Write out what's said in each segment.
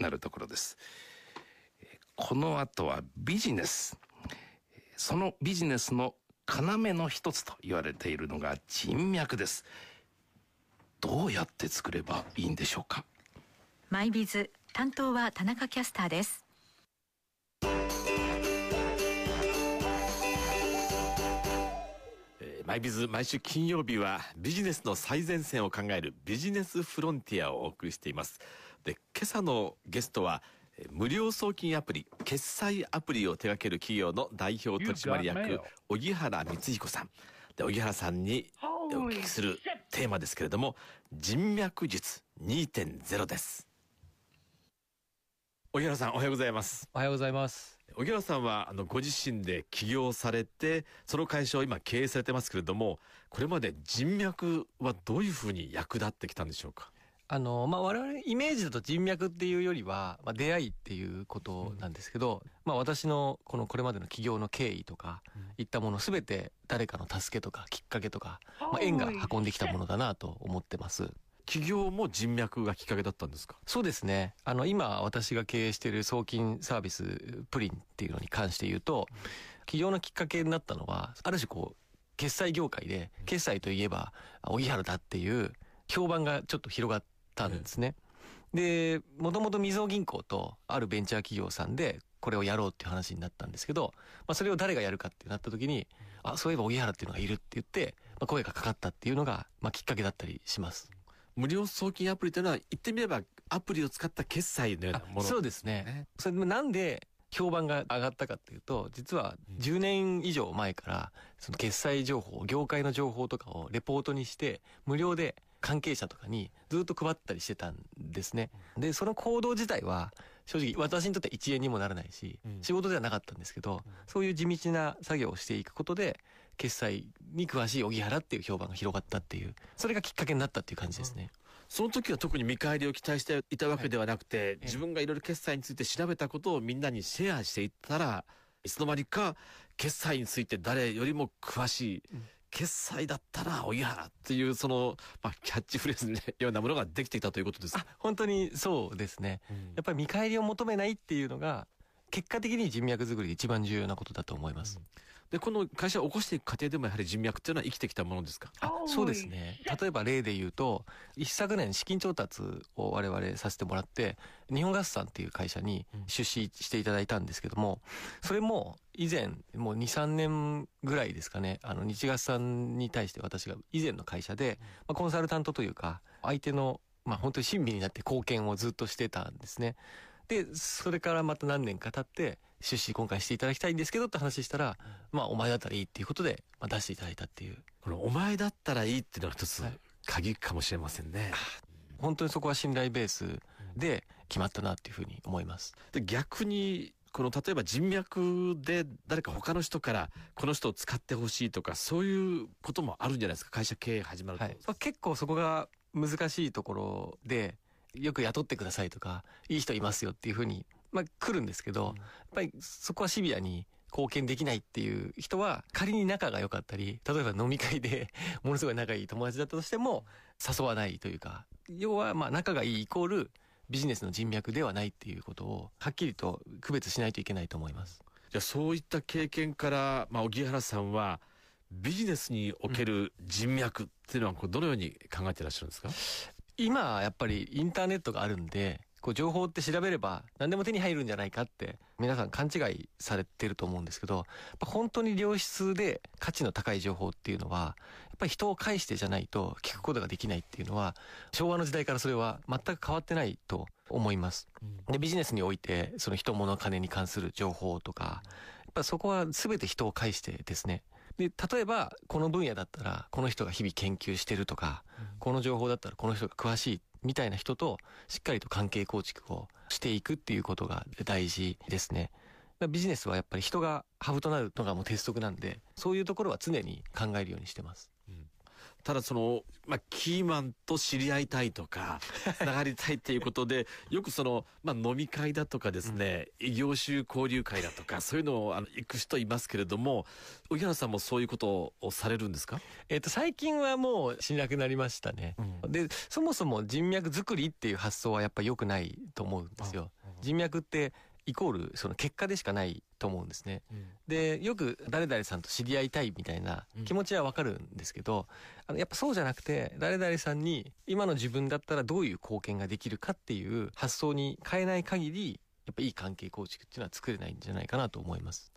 なるところです。この後はビジネス。そのビジネスの要の一つと言われているのが人脈です。どうやって作ればいいんでしょうか。マイビズ担当は田中キャスターです。マイビズ毎週金曜日はビジネスの最前線を考えるビジネスフロンティアをお送りしています。で今朝のゲストは無料送金アプリ決済アプリを手掛ける企業の代表取締役荻原光彦さんで荻原さんにお聞きするテーマですけれども人脈術2.0です荻原さんおはようございますおはようございます荻原さんはあのご自身で起業されてその会社を今経営されてますけれどもこれまで人脈はどういうふうに役立ってきたんでしょうかあの、まあ、我々イメージだと人脈っていうよりは、まあ、出会いっていうことなんですけど、うん、まあ、私のこのこれまでの起業の経緯とか、い、ったものすべて誰かの助けとかきっかけとか、まあ、縁が運んできたものだなと思ってます。企業も人脈がきっかけだったんですかそうですね。あの、今私が経営している送金サービスプリンっていうのに関して言うと、起業のきっかけになったのは、ある種こう、決済業界で、決済といえば、荻原だっていう、評判がちょっと広がったんですね。で、もともとみずほ銀行とあるベンチャー企業さんでこれをやろうっていう話になったんですけど、まあ、それを誰がやるかってなった時に、あ、そういえば荻原っていうのがいるって言って、まあ、声がかかったっていうのが、まあ、きっかけだったりします。無料送金アプリというのは言ってみればアプリを使った決済のようなもの、そうですね。それなんで評判が上がったかっていうと、実は10年以上前から、その決済情報、業界の情報とかをレポートにして、無料で関係者とかにずっと配ったりしてたんですね。で、その行動自体は正直私にとって一円にもならないし、仕事ではなかったんですけど、そういう地道な作業をしていくことで、決済に詳しい荻原っていう評判が広がったっていう、それがきっかけになったっていう感じですね。その時は特に見返りを期待していたわけではなくて、はい自分がいろいろ決済について調べたことをみんなにシェアしていったら、いつの間にか決済について誰よりも詳しい、うん決済だったらおぎはらっていうその、まあ、キャッチフレーズのようなものができていたということですあ本当にそうですね、やっぱり見返りを求めないっていうのが結果的に人脈作りで一番重要なことだと思います、うんで、この会社を起こしていく過程でもやはり人脈っていうのは生きてきたものですかあそうですね。例えば例で言うと、一昨年資金調達を我々させてもらって、日本ガスさんっていう会社に出資していただいたんですけども、それも以前、もう2、3年ぐらいですかね、あの、日月さんに対して私が以前の会社で、まあ、コンサルタントというか、相手のまあ本当に親身になって貢献をずっとしてたんですね。で、それからまた何年か経って、出資今回していただきたいんですけどって話したら、まあお前だったらいいっていうことで、まあ、出していただいたっていう。このお前だったらいいっていうのが一つ鍵かもしれませんね。はい本当にそこは信頼ベースで決まったなっていうふうに思います。で逆にこの例えば人脈で誰か他の人からこの人を使ってほしいとかそういうこともあるんじゃないですか会社経営始まると、はい、結構そこが難しいところでよく雇ってくださいとか、いい人いますよっていうふうに、まあ来るんですけど、うん、やっぱりそこはシビアに貢献できないっていう人は、仮に仲が良かったり、例えば飲み会で ものすごい仲いい友達だったとしても、誘わないというか、要はまあ仲がいいイコール、ビジネスの人脈ではないっていうことを、はっきりと区別しないといけないと思います。じゃあそういった経験から、まあ、荻原さんは、ビジネスにおける人脈っていうのは、どのように考えていらっしゃるんですか、今やっぱりインターネットがあるんで、こう情報って調べれば何でも手に入るんじゃないかって皆さん勘違いされてると思うんですけど、本当に良質で価値の高い情報っていうのは、やっぱり人を介してじゃないと聞くことができないっていうのは、昭和の時代からそれは全く変わってないと思います。で、ビジネスにおいて、その人物金に関する情報とか、やっぱそこは全て人を介してですね。で、例えば、この分野だったら、この人が日々研究してるとか、この情報だったらこの人が詳しいみたいな人としっかりと関係構築をしていくっていうことが大事ですね。ビジネスはやっぱり人がハブとなるのがもう鉄則なんで、そういうところは常に考えるようにしてます。ただその、まあ、キーマンと知り合いたいとか、つ ながりたいっていうことで、よくその、まあ、飲み会だとかですね、うん、異業種交流会だとか、そういうのをあの行く人いますけれども、荻原さんもそういうことをされるんですかえっ、と、最近はもうしなくなりましたね。うん、で、そもそも人脈作りっていう発想はやっぱ良くないと思うんですよ。人脈ってイコールその結果でしかないと思うんですね。うん、で、よく誰々さんと知り合いたいみたいな気持ちはわかるんですけど、あの、やっぱそうじゃなくて、誰々さんに今の自分だったらどういう貢献ができるかっていう発想に変えない限り、やっぱいい関係構築っていうのは作れないんじゃないかなと思います。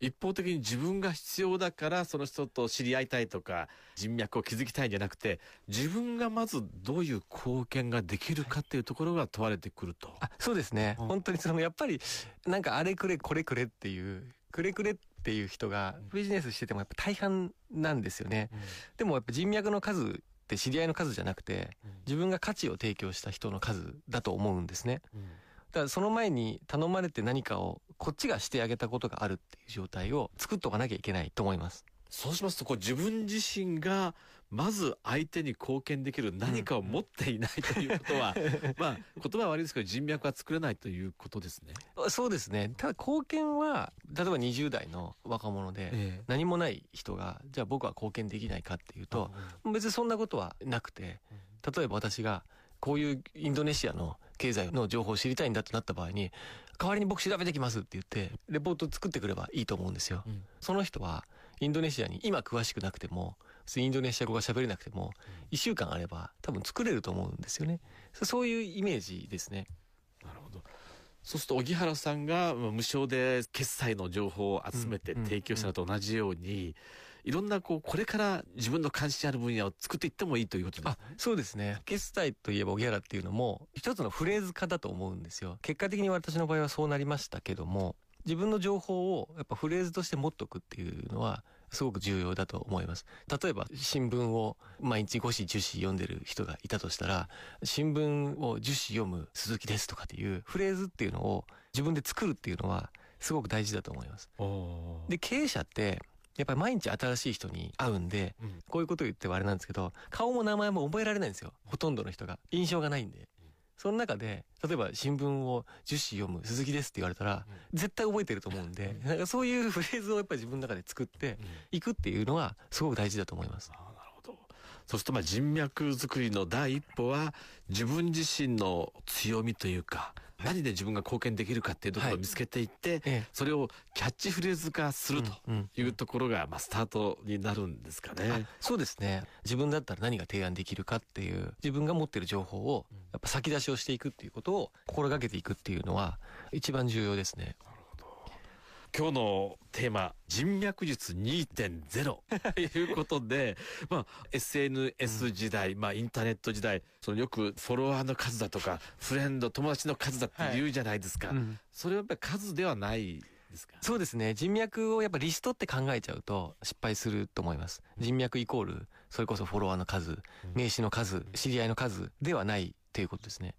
一方的に自分が必要だからその人と知り合いたいとか人脈を築きたいんじゃなくて自分がまずどういう貢献ができるかっていうところが問われてくると。あそうですね、うん、本当にそのやっぱりなんかあれくれこれくれっていうくれくれっていう人がビジネスしててもやっぱ大半なんですよね。うん、でもやっぱ人脈の数って知り合いの数じゃなくて自分が価値を提供した人の数だと思うんですね。うんからその前に頼まれて何かをこっちがしてあげたことがあるっていう状態を作っとかなきゃいけないと思います。そうしますとこう自分自身がまず相手に貢献できる何かを持っていないということは、まあ言葉は悪いですけど人脈は作れないということですね。そうですね。ただ貢献は例えば20代の若者で何もない人が、じゃあ僕は貢献できないかっていうと、別にそんなことはなくて例えば私がこういうインドネシアの経済の情報を知りたいんだとなった場合に、代わりに僕調べてきますって言って、レポート作ってくればいいと思うんですよ。うん、その人は、インドネシアに今詳しくなくても、インドネシア語が喋れなくても、一週間あれば多分作れると思うんですよね。そういうイメージですね。なるほど。そうすると、荻原さんが無償で決済の情報を集めて提供したと同じように、うんうんうんいろんなこう、これから自分の関心ある分野を作っていってもいいということです、かあ、そうですね。決済といえばおギャラっていうのも、一つのフレーズ化だと思うんですよ。結果的に私の場合はそうなりましたけども、自分の情報をやっぱフレーズとして持っとくっていうのはすごく重要だと思います。例えば新聞を毎日5紙10紙読んでる人がいたとしたら、新聞を10紙読む鈴木ですとかっていうフレーズっていうのを自分で作るっていうのはすごく大事だと思います。で、経営者ってやっぱり毎日新しい人に会うんで、うん、こういうこと言ってはあれなんですけど、顔も名前も覚えられないんですよ。ほとんどの人が。印象がないんで。その中で、例えば新聞を樹脂読む鈴木ですって言われたら、うん、絶対覚えてると思うんで、うん、なんかそういうフレーズをやっぱり自分の中で作っていくっていうのはすごく大事だと思います。なるほど。そうするとまあ人脈作りの第一歩は自分自身の強みというか、何で自分が貢献できるかっていうところを見つけていって、はい、それをキャッチフレーズ化するというところが、まあ、スタートになるんですかね。そうですね。自分だったら何が提案できるかっていう、自分が持ってる情報を、やっぱ先出しをしていくっていうことを心がけていくっていうのは、一番重要ですね。今日のテーマ、人脈術2.0と いうことで、まあ、SNS 時代、まあ、インターネット時代、そのよくフォロワーの数だとか、フレンド、友達の数だって言うじゃないですか。はいうん、それはやっぱり数ではないそうですね。人脈をやっぱリストって考えちゃうと失敗すると思います。人脈イコール、それこそフォロワーの数、名刺の数、知り合いの数ではないということですね。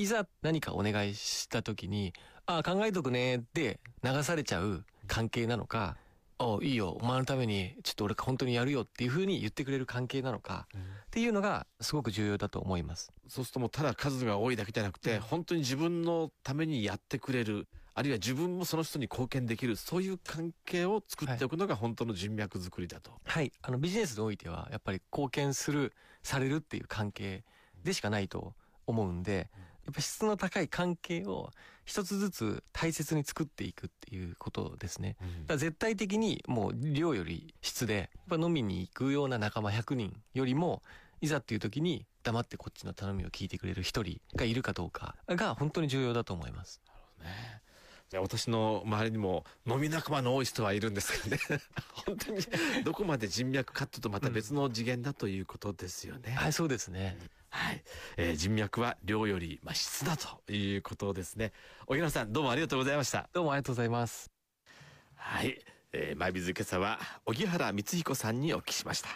いざ何かお願いした時に、ああ、考えとくねで流されちゃう関係なのか、ああ、いいよ、お前のために、ちょっと俺本当にやるよっていうふうに言ってくれる関係なのか、っていうのがすごく重要だと思います。そうするともうただ数が多いだけじゃなくて、ん、本当に自分のためにやってくれる、あるいは自分もその人に貢献できる、そういう関係を作っておくのが本当の人脈づくりだと。はい、はい、あのビジネスにおいては、やっぱり貢献する、されるっていう関係でしかないと思うんで、うんやっぱ質の高い関係を一つずつ大切に作っていくっていうことですね。だ絶対的にもう量より質で、やっぱ飲みに行くような仲間100人よりも、いざっていう時に黙ってこっちの頼みを聞いてくれる一人がいるかどうかが本当に重要だと思います。なるほどね。じゃあ私の周りにも飲み仲間の多い人はいるんですけどね。本当にどこまで人脈カットとまた別の次元だということですよね。うん、はい、そうですね。はい。えー、人脈は量より、まあ、質だということですね。荻野さん、どうもありがとうございました。どうもありがとうございます。はい。えー、マイビズ今朝は、荻原光彦さんにお聞きしました。